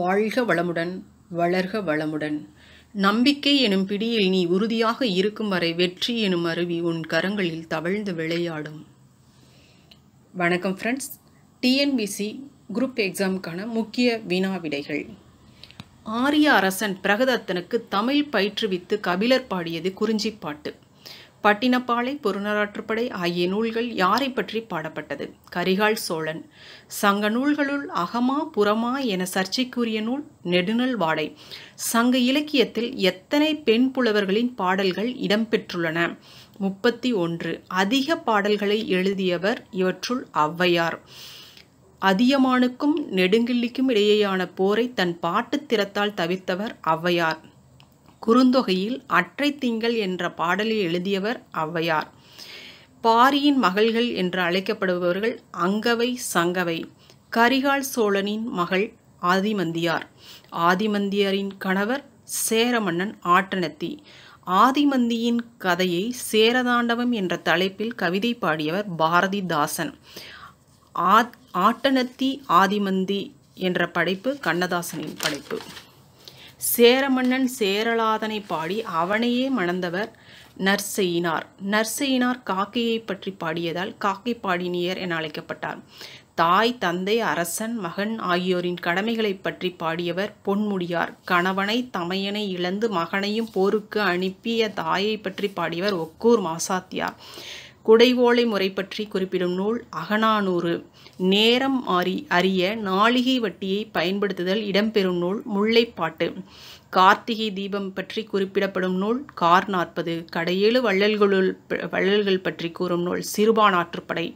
வாழ்க வளமுடன் வளர்க வளமுடன் நம்பிக்கை எனும் பிடியில் நீ உறுதியாக இருக்கும் வரை வெற்றி எனும் அருவி உன் கரங்களில் தவழ்ந்து விளையாடும் வணக்கம் ஃப்ரெண்ட்ஸ் டிஎன்பிசி குரூப் எக்ஸாமுக்கான முக்கிய வினா விடைகள் ஆரிய அரசன் பிரகதத்தனுக்கு தமிழ் பயிற்றுவித்து கபிலர் பாடியது குறிஞ்சிப்பாட்டு பட்டினப்பாலை புறநராற்றுப்படை ஆகிய நூல்கள் யாரை பற்றி பாடப்பட்டது கரிகால் சோழன் சங்க நூல்களுள் அகமா புறமா என சர்ச்சைக்குரிய நூல் நெடுநல் வாடை சங்க இலக்கியத்தில் எத்தனை பெண் புலவர்களின் பாடல்கள் இடம்பெற்றுள்ளன முப்பத்தி ஒன்று அதிக பாடல்களை எழுதியவர் இவற்றுள் ஔவையார் அதியமானுக்கும் நெடுங்கிள்ளிக்கும் இடையேயான போரை தன் பாட்டுத் திறத்தால் தவிர்த்தவர் ஔவையார் குறுந்தொகையில் அற்றை திங்கள் என்ற பாடலை எழுதியவர் ஔவையார் பாரியின் மகள்கள் என்று அழைக்கப்படுபவர்கள் அங்கவை சங்கவை கரிகால் சோழனின் மகள் ஆதிமந்தியார் ஆதிமந்தியாரின் கணவர் சேரமன்னன் ஆட்டனத்தி ஆதிமந்தியின் கதையை சேரதாண்டவம் என்ற தலைப்பில் கவிதை பாடியவர் பாரதிதாசன் ஆ ஆட்டனத்தி ஆதிமந்தி என்ற படைப்பு கண்ணதாசனின் படைப்பு சேரமன்னன் சேரலாதனை பாடி அவனையே மணந்தவர் நர்சையினார் நர்சையினார் காக்கையை பற்றி பாடியதால் காக்கை பாடினியர் என அழைக்கப்பட்டார் தாய் தந்தை அரசன் மகன் ஆகியோரின் கடமைகளை பற்றி பாடியவர் பொன்முடியார் கணவனை தமையனை இழந்து மகனையும் போருக்கு அனுப்பிய தாயை பற்றி பாடியவர் ஒக்கூர் மாசாத்தியார் குடைவோலை முறை பற்றி குறிப்பிடும் நூல் அகநானூறு நேரம் மாறி அறிய நாளிகை வட்டியை பயன்படுத்துதல் இடம்பெறும் நூல் முல்லைப்பாட்டு கார்த்திகை தீபம் பற்றி குறிப்பிடப்படும் நூல் கார் நாற்பது கடையேழு வள்ளல்களுள் வள்ளல்கள் பற்றி கூறும் நூல் ஆற்றுப்படை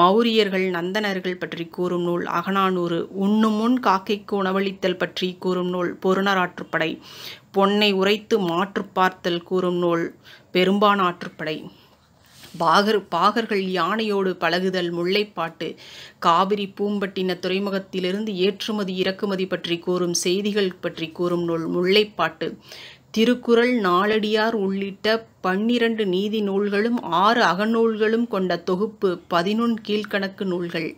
மௌரியர்கள் நந்தனர்கள் பற்றி கூறும் நூல் அகநானூறு உண்ணும் முன் காக்கைக்கு உணவளித்தல் பற்றி கூறும் நூல் பொருணராற்றுப்படை பொன்னை உரைத்து மாற்று பார்த்தல் கூறும் நூல் பெரும்பான் ஆற்றுப்படை பாகர் பாகர்கள் யானையோடு பழகுதல் முல்லைப்பாட்டு காவிரி பூம்பட்டின துறைமுகத்திலிருந்து ஏற்றுமதி இறக்குமதி பற்றி கூறும் செய்திகள் பற்றி கூறும் நூல் முல்லைப்பாட்டு திருக்குறள் நாளடியார் உள்ளிட்ட பன்னிரண்டு நீதி நூல்களும் ஆறு அகநூல்களும் கொண்ட தொகுப்பு பதினொன் கீழ்கணக்கு நூல்கள்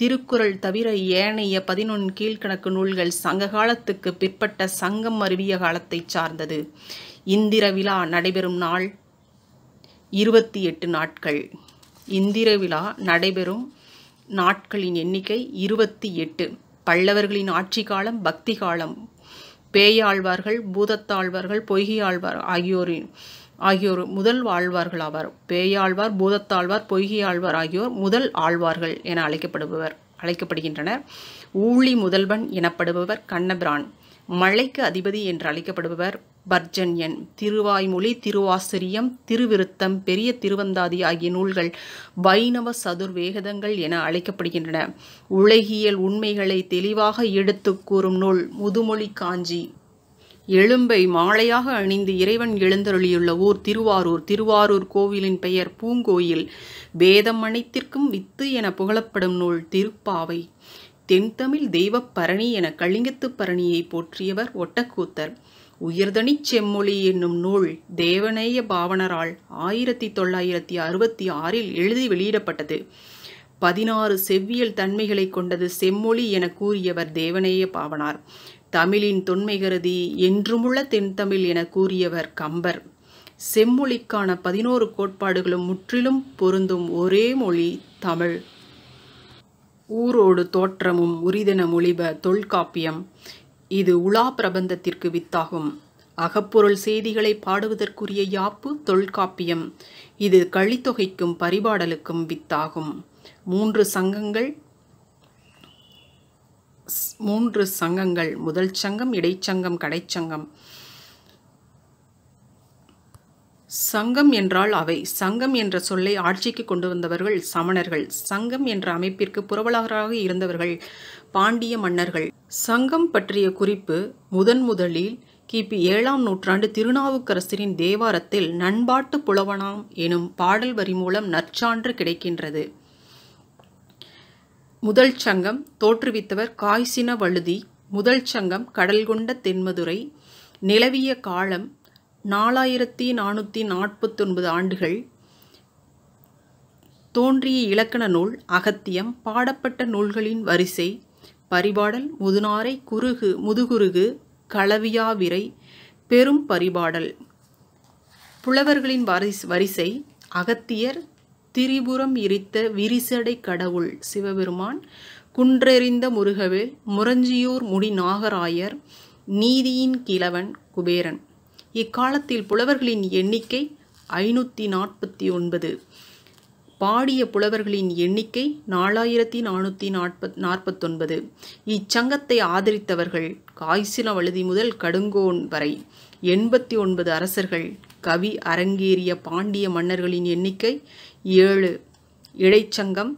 திருக்குறள் தவிர ஏனைய பதினொன் கீழ்கணக்கு நூல்கள் சங்க காலத்துக்கு பிற்பட்ட சங்கம் அருவிய காலத்தை சார்ந்தது இந்திர விழா நடைபெறும் நாள் இருபத்தி எட்டு நாட்கள் இந்திர விழா நடைபெறும் நாட்களின் எண்ணிக்கை இருபத்தி எட்டு பல்லவர்களின் ஆட்சி காலம் பக்தி காலம் பேயாழ்வார்கள் பூதத்தாழ்வார்கள் பொய்கையாழ்வார் ஆகியோரின் ஆகியோர் முதல் ஆழ்வார்கள் ஆவார் பேயாழ்வார் பூதத்தாழ்வார் பொய்கையாழ்வார் ஆகியோர் முதல் ஆழ்வார்கள் என அழைக்கப்படுபவர் அழைக்கப்படுகின்றனர் ஊழி முதல்வன் எனப்படுபவர் கண்ணபிரான் மழைக்கு அதிபதி என்று அழைக்கப்படுபவர் பர்ஜன்யன் திருவாய்மொழி திருவாசிரியம் திருவிருத்தம் பெரிய திருவந்தாதி ஆகிய நூல்கள் வைணவ சதுர்வேகதங்கள் என அழைக்கப்படுகின்றன உலகியல் உண்மைகளை தெளிவாக எடுத்து கூறும் நூல் முதுமொழி காஞ்சி எழும்பை மாலையாக அணிந்து இறைவன் எழுந்தருளியுள்ள ஊர் திருவாரூர் திருவாரூர் கோவிலின் பெயர் பூங்கோயில் வேதம் அனைத்திற்கும் வித்து என புகழப்படும் நூல் திருப்பாவை தென்தமிழ் தெய்வப் பரணி என கலிங்கத்து பரணியை போற்றியவர் ஒட்டக்கூத்தர் உயர்தனிச் செம்மொழி என்னும் நூல் தேவநேய பாவனரால் ஆயிரத்தி தொள்ளாயிரத்தி அறுபத்தி ஆறில் எழுதி வெளியிடப்பட்டது பதினாறு செவ்வியல் தன்மைகளை கொண்டது செம்மொழி என கூறியவர் தேவநேய பாவனார் தமிழின் தொன்மை கருதி என்றுமுள்ள தென்தமிழ் என கூறியவர் கம்பர் செம்மொழிக்கான பதினோரு கோட்பாடுகளும் முற்றிலும் பொருந்தும் ஒரே மொழி தமிழ் ஊரோடு தோற்றமும் உரிதன மொழிப தொல்காப்பியம் இது உலா பிரபந்தத்திற்கு வித்தாகும் அகப்பொருள் செய்திகளை பாடுவதற்குரிய யாப்பு தொல்காப்பியம் இது கழித்தொகைக்கும் பரிபாடலுக்கும் வித்தாகும் மூன்று சங்கங்கள் மூன்று சங்கங்கள் முதல் சங்கம் இடைச்சங்கம் கடைச்சங்கம் சங்கம் என்றால் அவை சங்கம் என்ற சொல்லை ஆட்சிக்கு கொண்டு வந்தவர்கள் சமணர்கள் சங்கம் என்ற அமைப்பிற்கு புரவலராக இருந்தவர்கள் பாண்டிய மன்னர்கள் சங்கம் பற்றிய குறிப்பு முதன் முதலில் கிபி ஏழாம் நூற்றாண்டு திருநாவுக்கரசரின் தேவாரத்தில் நண்பாட்டு புலவனாம் எனும் பாடல் வரி மூலம் நற்சான்று கிடைக்கின்றது முதல் சங்கம் தோற்றுவித்தவர் காய்சின வழுதி முதல் சங்கம் கடல்கொண்ட தென்மதுரை நிலவிய காலம் நாலாயிரத்தி நானூற்றி நாற்பத்தொன்பது ஆண்டுகள் தோன்றிய இலக்கண நூல் அகத்தியம் பாடப்பட்ட நூல்களின் வரிசை பரிபாடல் முதுநாரை குறுகு முதுகுருகு களவியாவிரை பெரும் பரிபாடல் புலவர்களின் வரிஸ் வரிசை அகத்தியர் திரிபுரம் இரித்த விரிசடை கடவுள் சிவபெருமான் குன்றெறிந்த முருகவேல் முரஞ்சியூர் முடி நாகராயர் நீதியின் கிழவன் குபேரன் இக்காலத்தில் புலவர்களின் எண்ணிக்கை ஐநூற்றி நாற்பத்தி ஒன்பது பாடிய புலவர்களின் எண்ணிக்கை நாலாயிரத்தி நானூற்றி நாற்பத் நாற்பத்தொன்பது இச்சங்கத்தை ஆதரித்தவர்கள் காய்ச்சின வழுதி முதல் கடுங்கோன் வரை எண்பத்தி ஒன்பது அரசர்கள் கவி அரங்கேறிய பாண்டிய மன்னர்களின் எண்ணிக்கை ஏழு இடைச்சங்கம்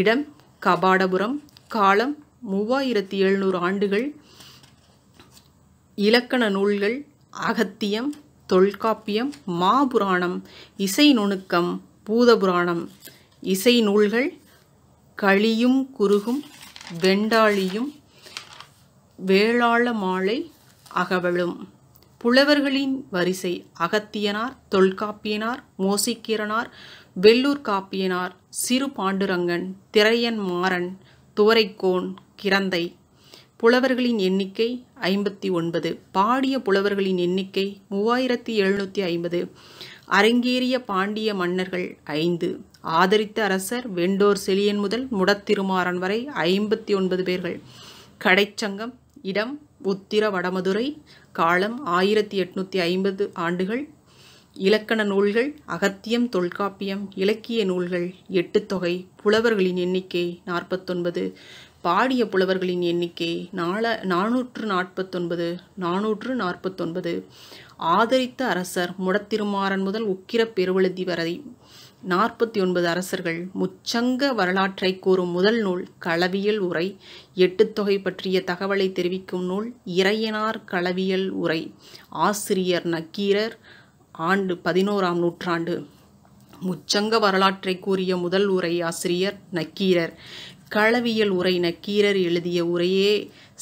இடம் கபாடபுரம் காலம் மூவாயிரத்தி எழுநூறு ஆண்டுகள் இலக்கண நூல்கள் அகத்தியம் தொல்காப்பியம் மாபுராணம் இசை நுணுக்கம் பூதபுராணம் இசை நூல்கள் களியும் குறுகும் வெண்டாளியும் வேளாள மாலை அகவலும் புலவர்களின் வரிசை அகத்தியனார் தொல்காப்பியனார் மோசிக்கிரனார் வெள்ளூர் காப்பியனார் சிறு பாண்டுரங்கன் திரையன் மாறன் துவரைக்கோன் கிரந்தை புலவர்களின் எண்ணிக்கை ஐம்பத்தி ஒன்பது பாடிய புலவர்களின் எண்ணிக்கை மூவாயிரத்தி எழுநூற்றி ஐம்பது அரங்கேறிய பாண்டிய மன்னர்கள் ஐந்து ஆதரித்த அரசர் வெண்டோர் செலியன் முதல் முடத்திருமாறன் வரை ஐம்பத்தி ஒன்பது பேர்கள் கடைச்சங்கம் இடம் உத்திர வடமதுரை காலம் ஆயிரத்தி எட்நூற்றி ஐம்பது ஆண்டுகள் இலக்கண நூல்கள் அகத்தியம் தொல்காப்பியம் இலக்கிய நூல்கள் எட்டுத்தொகை புலவர்களின் எண்ணிக்கை நாற்பத்தொன்பது பாடிய புலவர்களின் எண்ணிக்கை நால நானூற்று நாற்பத்தொன்பது நானூற்று நாற்பத்தொன்பது ஆதரித்த அரசர் முடத்திருமாறன் முதல் உக்கிர பெருவழுதி வரை நாற்பத்தி ஒன்பது அரசர்கள் முச்சங்க வரலாற்றை கூறும் முதல் நூல் களவியல் உரை எட்டுத்தொகை பற்றிய தகவலை தெரிவிக்கும் நூல் இறையனார் களவியல் உரை ஆசிரியர் நக்கீரர் ஆண்டு பதினோராம் நூற்றாண்டு முச்சங்க வரலாற்றை கூறிய முதல் உரை ஆசிரியர் நக்கீரர் களவியல் உரை நக்கீரர் எழுதிய உரையே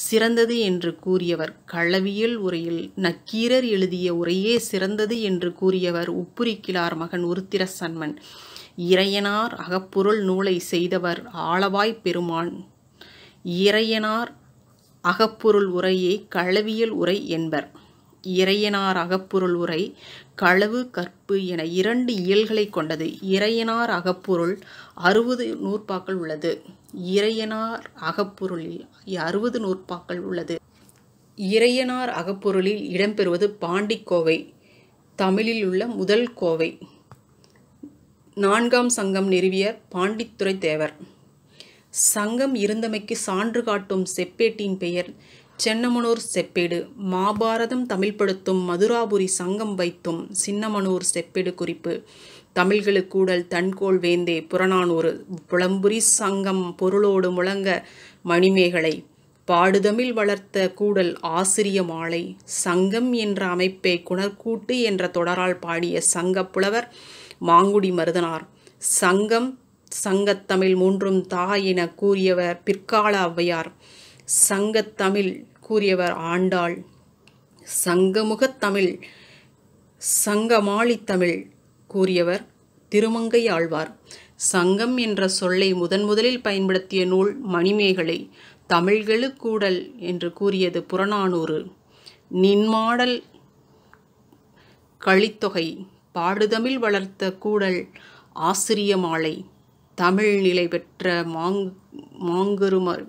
சிறந்தது என்று கூறியவர் களவியல் உரையில் நக்கீரர் எழுதிய உரையே சிறந்தது என்று கூறியவர் உப்புரிக்கிலார் மகன் உருத்திர சன்மன் இறையனார் அகப்பொருள் நூலை செய்தவர் ஆளவாய் பெருமான் இறையனார் அகப்பொருள் உரையை களவியல் உரை என்பர் இறையனார் அகப்பொருள் உரை களவு கற்பு என இரண்டு இயல்களை கொண்டது இறையனார் அகப்பொருள் அறுபது நூற்பாக்கள் உள்ளது இறையனார் அகப்பொருளில் அறுபது நூற்பாக்கள் உள்ளது இறையனார் அகப்பொருளில் இடம்பெறுவது பாண்டிக்கோவை தமிழில் உள்ள முதல் கோவை நான்காம் சங்கம் நிறுவிய பாண்டித்துறை தேவர் சங்கம் இருந்தமைக்கு சான்று காட்டும் செப்பேட்டின் பெயர் சென்னமனூர் செப்பேடு மாபாரதம் தமிழ்படுத்தும் மதுராபுரி சங்கம் வைத்தும் சின்னமனூர் செப்பேடு குறிப்பு தமிழ்களுக்கூடல் தன்கோள் வேந்தே புறநான் ஒரு புலம்புரி சங்கம் பொருளோடு முழங்க மணிமேகலை பாடுதமிழ் வளர்த்த கூடல் ஆசிரிய மாலை சங்கம் என்ற அமைப்பை குணர்கூட்டு என்ற தொடரால் பாடிய சங்க புலவர் மாங்குடி மருதனார் சங்கம் சங்கத்தமிழ் மூன்றும் தா என கூறியவர் பிற்கால ஔவையார் சங்கத்தமிழ் கூறியவர் ஆண்டாள் சங்கமுகத்தமிழ் சங்கமாளித்தமிழ் கூறியவர் திருமங்கை ஆழ்வார் சங்கம் என்ற சொல்லை முதன் முதலில் பயன்படுத்திய நூல் மணிமேகலை தமிழ்களுக்கூடல் என்று கூறியது புறநானூறு நின்மாடல் கழித்தொகை பாடுதமிழ் வளர்த்த கூடல் ஆசிரிய மாலை தமிழ் நிலை பெற்ற மாங் மாங்கருமர்